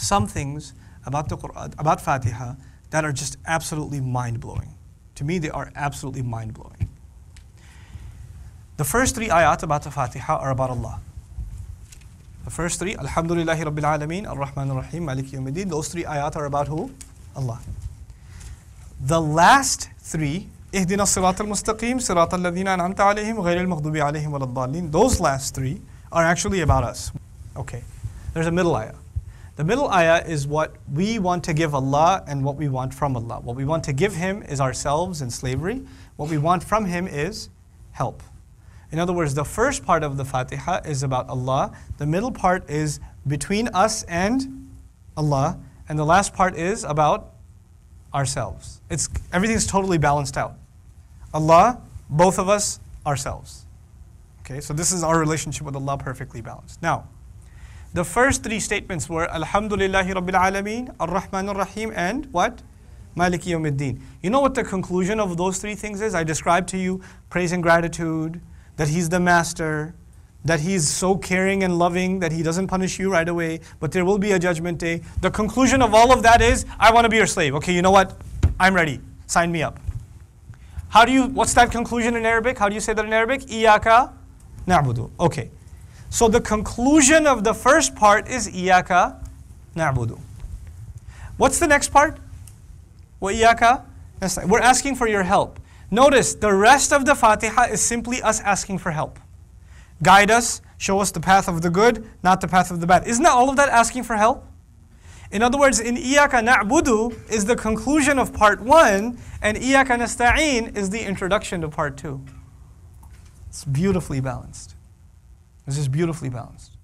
some things about the Quran, about Fatiha that are just absolutely mind-blowing. To me, they are absolutely mind-blowing. The first three ayat about the Fatiha are about Allah. The first three, Alhamdulillahi Rabbil Alameen, Ar-Rahman Ar-Rahim, Malik those three ayat are about who? Allah. The last three, Ihdina Sirat mustaqim Sirat al an'amta alayhim, Ghayr al-Maghdubi Those last three are actually about us. Okay. There's a middle ayah. The middle ayah is what we want to give Allah and what we want from Allah. What we want to give Him is ourselves and slavery. What we want from Him is help. In other words, the first part of the Fatiha is about Allah, the middle part is between us and Allah, and the last part is about ourselves. It's, everything's totally balanced out. Allah, both of us, ourselves. Okay, so this is our relationship with Allah perfectly balanced. Now, the first three statements were Alhamdulillahi Rabbil Alameen, Ar-Rahman Ar-Rahim and what? Maliki Yawmiddin. You know what the conclusion of those three things is? I described to you praise and gratitude, that He's the Master, that He's so caring and loving that He doesn't punish you right away, but there will be a judgment day. The conclusion of all of that is, I want to be your slave. Okay, you know what? I'm ready. Sign me up. How do you, what's that conclusion in Arabic? How do you say that in Arabic? Iyaka na'budu. Okay. So the conclusion of the first part is Iyaka na'budu. What's the next part? Wa Iyaka? We're asking for your help. Notice the rest of the Fatiha is simply us asking for help. Guide us, show us the path of the good, not the path of the bad. Isn't all of that asking for help? In other words, in Iyaka na'budu is the conclusion of part one, and Iyaka nasta'in is the introduction to part two. It's beautifully balanced. This is beautifully balanced.